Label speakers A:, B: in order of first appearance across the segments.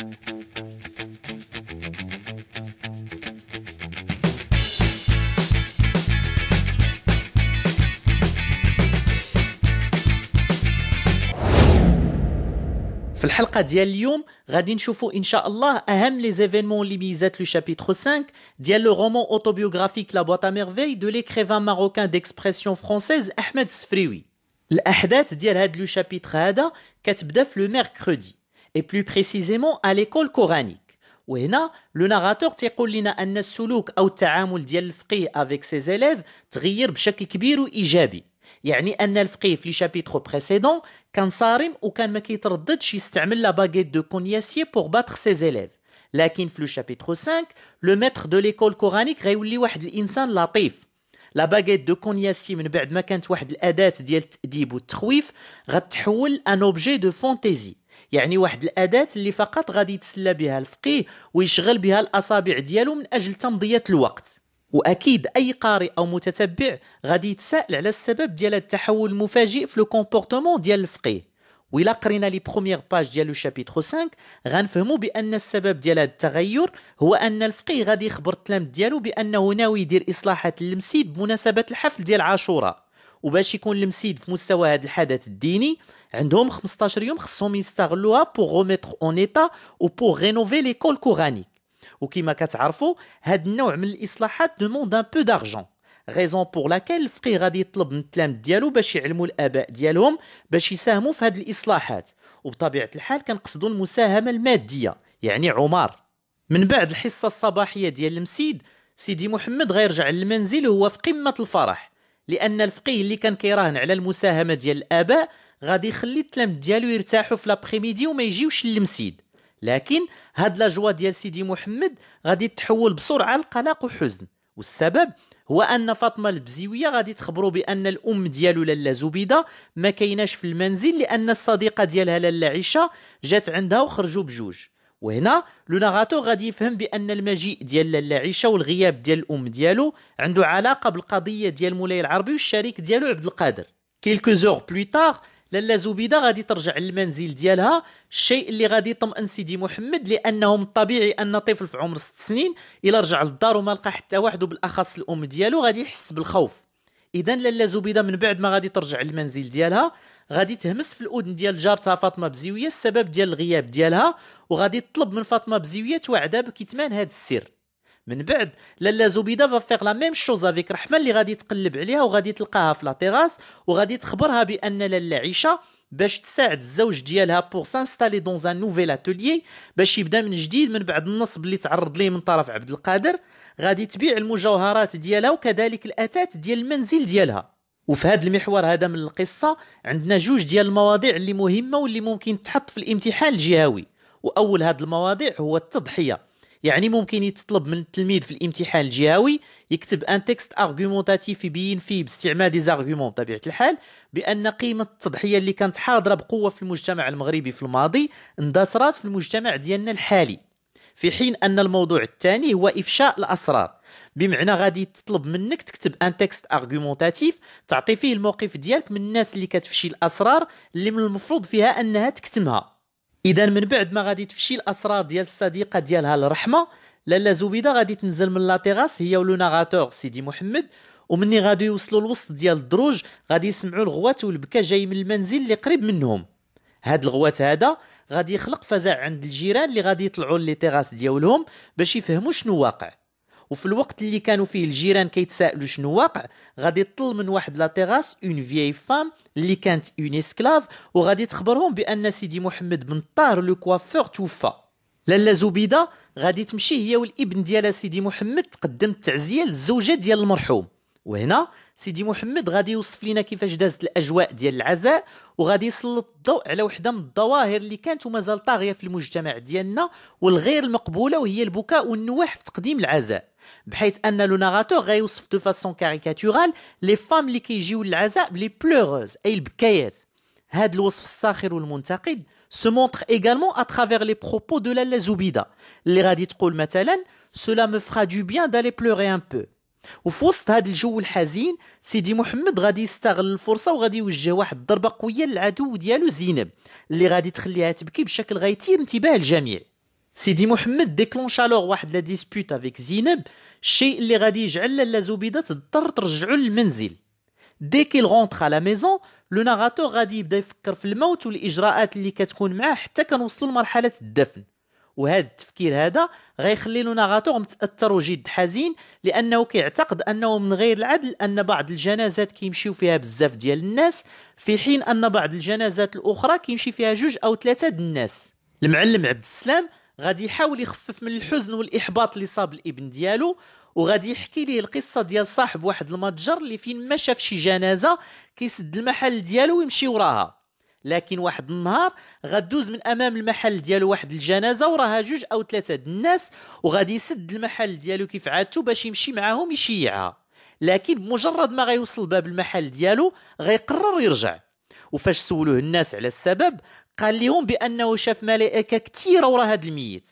A: Dans la vidéo d'aujourd'hui, nous allons voir les événements limités du chapitre 5. du le roman autobiographique La Boîte à merveilles de l'écrivain marocain d'expression française Ahmed Sfiri. Les actualités du chapitre 1 le mercredi et plus précisément à l'école coranique. où هنا le narrateur nous dit que le comportement avec ses élèves change de manière grande ou positive. cest que le chapitre précédent, quand ou quand elle ne la baguette de cognac pour battre ses élèves. Mais dans le chapitre 5, le maître de l'école coranique lui dit à un homme la baguette de cognac, après été une des adeptes de l'église, un objet de fantaisie. يعني واحد الاداه اللي فقط غادي يتسلى بها الفقيه ويشغل بها الاصابع ديالو من اجل تمضيه الوقت واكيد اي قارئ او متتبع غادي يتساءل على السبب ديال التحول المفاجئ في لو كومبورتمون ديال الفقيه ويلا قرينا لي بروميير باج ديال لو شابيترو 5 غنفهموا بان السبب ديال هذا التغير هو ان الفقيه غادي يخبر التلاميذ ديالو بانه ناوي يدير اصلاحات للمسيد بمناسبه الحفل ديال عاشوراء وباش يكون المسيد في مستوى هذا الحدث الديني عندهم 15 يوم خصهم يستغلوها بوغ غوميتر اون ايتا وبوغ رينوفي ليكول كورانيك وكما كتعرفوا هذا النوع من الاصلاحات دوموند ان بو دارجون غيزون بور لاكيل الفقيه غادي يطلب من التلامد ديالو باش يعلموا الاباء ديالهم باش يساهموا في هذه الاصلاحات وبطبيعه الحال كنقصدوا المساهمه الماديه يعني عمر من بعد الحصه الصباحيه ديال المسيد سيدي محمد غيرجع للمنزل وهو في قمه الفرح لان الفقيه اللي كان كيراهن على المساهمه ديال الاباء غادي يخلي التلامذ ديالو يرتاحوا في لابريميدي وما يجيوش للمسيد لكن هاد لا جوا ديال سيدي محمد غادي تحول بسرعه لقلق وحزن والسبب هو ان فاطمه البزيويه غادي تخبرو بان الام ديالو لالا زبيده ما كايناش في المنزل لان الصديقه ديالها لالا عيشه جات عندها وخرجوا بجوج وهنا لو ناراتور غادي يفهم بان المجيء ديال لاله عيشه والغياب ديال الام ديالو عنده علاقه بالقضيه ديال مولاي العربي والشريك ديالو عبد القادر كيلكو زوغ بلو تار لاله زبيده غادي ترجع للمنزل ديالها الشيء اللي غادي يطمئن سيدي محمد لانه من الطبيعي ان طفل في عمر ست سنين الى رجع للدار وما لقى حتى واحد وبالاخص الام ديالو غادي يحس بالخوف اذا لاله زبيده من بعد ما غادي ترجع للمنزل ديالها غادي تهمس في الاذن ديال جارتها فاطمه بزيويه السبب ديال الغياب ديالها وغادي تطلب من فاطمه بزيويه توعدها بكتمان هذا السر من بعد لالا زبيده فا فيغ لا ميم شوز افيك رحمه اللي غادي تقلب عليها وغادي تلقاها في لا تيراس وغادي تخبرها بان لالا عيشه باش تساعد الزوج ديالها بور سانستالي دون ان نوفيل اتوليي باش يبدا من جديد من بعد النصب اللي تعرض ليه من طرف عبد القادر غادي تبيع المجوهرات ديالها وكذلك الاثاث ديال المنزل ديالها وفي هذا المحور هذا من القصه عندنا جوج ديال المواضيع اللي مهمه واللي ممكن تحط في الامتحان الجهوي واول هذه المواضيع هو التضحيه يعني ممكن يتطلب من التلميذ في الامتحان الجهوي يكتب ان تكست ارغومونتاتيف يبين فيه باستعمال دي زارغومون بطبيعه الحال بان قيمه التضحيه اللي كانت حاضره بقوه في المجتمع المغربي في الماضي اندثرت في المجتمع ديالنا الحالي في حين أن الموضوع الثاني هو إفشاء الأسرار بمعنى غادي تطلب منك تكتب ان تكست ارغومونتاتيف تعطي فيه الموقف ديالك من الناس اللي كتفشي الاسرار اللي من المفروض فيها انها تكتمها اذا من بعد ما غادي تفشي الاسرار ديال الصديقه ديالها الرحمه لالا زبيده غادي تنزل من لاتيغاس هي ولو ناغاتور سيدي محمد ومني غادي يوصلوا الوسط ديال الدروج غادي يسمعوا الغوات والبكا جاي من المنزل اللي قريب منهم هاد الغوات هذا غادي يخلق فزع عند الجيران اللي غادي يطلعوا لي تيراس ديالهم باش يفهموا شنو واقع وفي الوقت اللي كانوا فيه الجيران كيتسائلوا شنو واقع غادي تطل من واحد لا تيراس اون فيي فام اللي كانت اون اسكلاف وغادي تخبرهم بان سيدي محمد بن طار لو كوافور توفى لالا زبيده غادي تمشي هي والابن ديالها سيدي محمد تقدم التعزيه للزوجه ديال المرحوم وهنا سيدي محمد غادي يوصف لنا كيفاش دازت الاجواء ديال العزاء وغادي يسلط الضوء على وحده من الظواهر اللي كانت ومازال طاغيه في المجتمع ديالنا والغير المقبوله وهي البكاء والنواح في تقديم العزاء بحيث ان لو ناراتور غيوصف دو فاسون كاريكاتورال لي فام اللي كيجيو للعزاء بلي بلوغوز اي البكايات هذا الوصف الساخر والمنتقد se montre également à travers les propos de Lalla Zoubida. Les radits مثلا Cela me fera du bien d'aller pleurer un peu. وفي وسط هذا الجو الحزين سيدي محمد غادي يستغل الفرصه وغادي يوجه واحد الضربه قويه للعدو ديالو زينب اللي غادي تخليها تبكي بشكل غيثير انتباه الجميع سيدي محمد ديكلونش الوغ واحد لا ديسبوت افيك زينب الشيء اللي غادي يجعل لاله زبيده تضطر ترجعو للمنزل دي كيل غونطخ لا ميزون لو ناغاتور غادي يبدا يفكر في الموت والاجراءات اللي كتكون معاه حتى كنوصلوا لمرحله الدفن وهذا التفكير هذا غيخلي لو ناغاتور متاثر وجد حزين لانه كيعتقد انه من غير العدل ان بعض الجنازات كيمشيو فيها بزاف ديال الناس في حين ان بعض الجنازات الاخرى كيمشي فيها جوج او ثلاثه الناس المعلم عبد السلام غادي يحاول يخفف من الحزن والاحباط اللي صاب الابن ديالو وغادي يحكي ليه القصه ديال صاحب واحد المتجر اللي فين ما شاف شي جنازه كيسد المحل ديالو ويمشي وراها لكن واحد النهار غدوز من امام المحل ديالو واحد الجنازه وراها جوج او ثلاثه الناس وغادي يسد المحل ديالو كيف عادته باش يمشي معاهم يشيعها لكن بمجرد ما غيوصل باب المحل ديالو غيقرر يرجع وفاش سولوه الناس على السبب قال لهم بانه شاف ملائكه كثيره ورا هذا الميت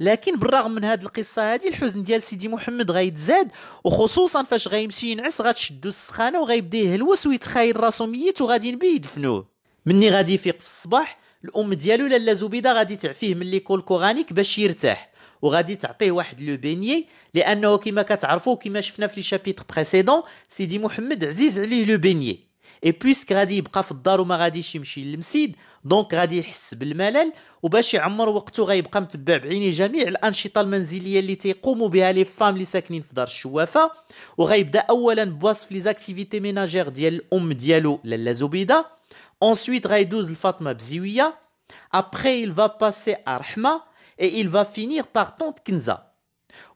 A: لكن بالرغم من هذه القصه هذه الحزن ديال سيدي محمد غيتزاد وخصوصا فاش غيمشي ينعس غتشدو السخانه وغيبدا يهلوس ويتخايل راسو ميت وغادي يدفنوه مني غادي يفيق في الصباح الام ديالو لاله زبيده غادي تعفيه من كول كورانيك باش يرتاح وغادي تعطيه واحد لو بينيي لانه كما كتعرفوا كما شفنا في لي شابيتر بريسيدون سيدي محمد عزيز عليه لو بينيي اي بويسك غادي يبقى في الدار وما غاديش يمشي للمسيد دونك غادي يحس بالملل وباش يعمر وقته غيبقى متبع بعيني جميع الانشطه المنزليه اللي تيقوموا بها لي فام اللي ساكنين في دار الشوافه وغيبدا اولا بوصف لي زاكتيفيتي ميناجير ديال الام ديالو لاله زبيده Ensuite, Raïdouz Fatma Bziwiya. Après, il va passer à Rahma et il va finir par Tante Kinza.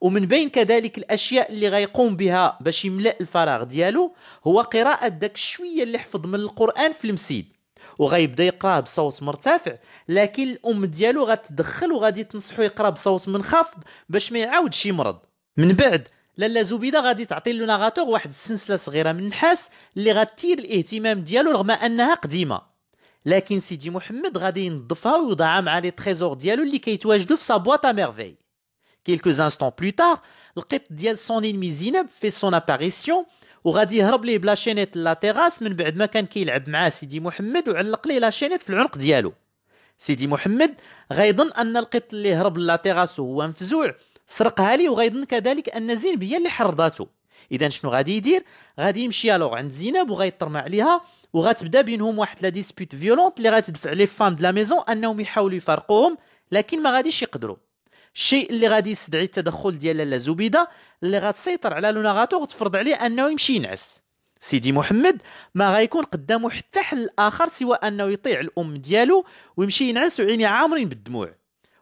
A: ومن بين كذلك الاشياء اللي غيقوم بها باش يملأ الفراغ ديالو هو قراءة داك الشويه اللي حفظ من القرآن في المسيد وغيبدا يقراه بصوت مرتفع لكن الام ديالو غتدخل وغادي تنصحو يقرا بصوت منخفض باش ما يعاودش يمرض من بعد لالا زبيده غادي تعطي لوناغاتور واحد السلسله صغيره من النحاس اللي غتثير الاهتمام ديالو رغم انها قديمه لكن سيدي محمد غادي ينظفها ويوضعها مع لي تريزور ديالو اللي كيتواجدوا في سابواط ميرفي كيلكو انستون بلو تار القط ديال سون انمي زينب في سون اباريسيون وغادي يهرب ليه بلا شينيت تيراس من بعد ما كان كيلعب معاه سيدي محمد وعلق ليه لا شينيت في العنق ديالو سيدي محمد غيظن ان القط اللي هرب تيراس وهو مفزوع سرقها لي وغيظن كذلك ان زينب هي اللي حرضاته اذا شنو غادي يدير غادي يمشي الوغ عند زينب وغيطرمع عليها وغتبدا بينهم واحد لا ديسبيوت فيولونت اللي غتدفع لي فام دو لا ميزون انهم يحاولوا يفارقوهم لكن ما غاديش يقدروا الشيء اللي غادي يستدعي التدخل ديال لاله زبيده اللي غتسيطر على لوناغاتو وتفرض عليه انه يمشي ينعس سيدي محمد ما غيكون قدامه حتى حل اخر سوى انه يطيع الام ديالو ويمشي ينعس وعيني عامرين بالدموع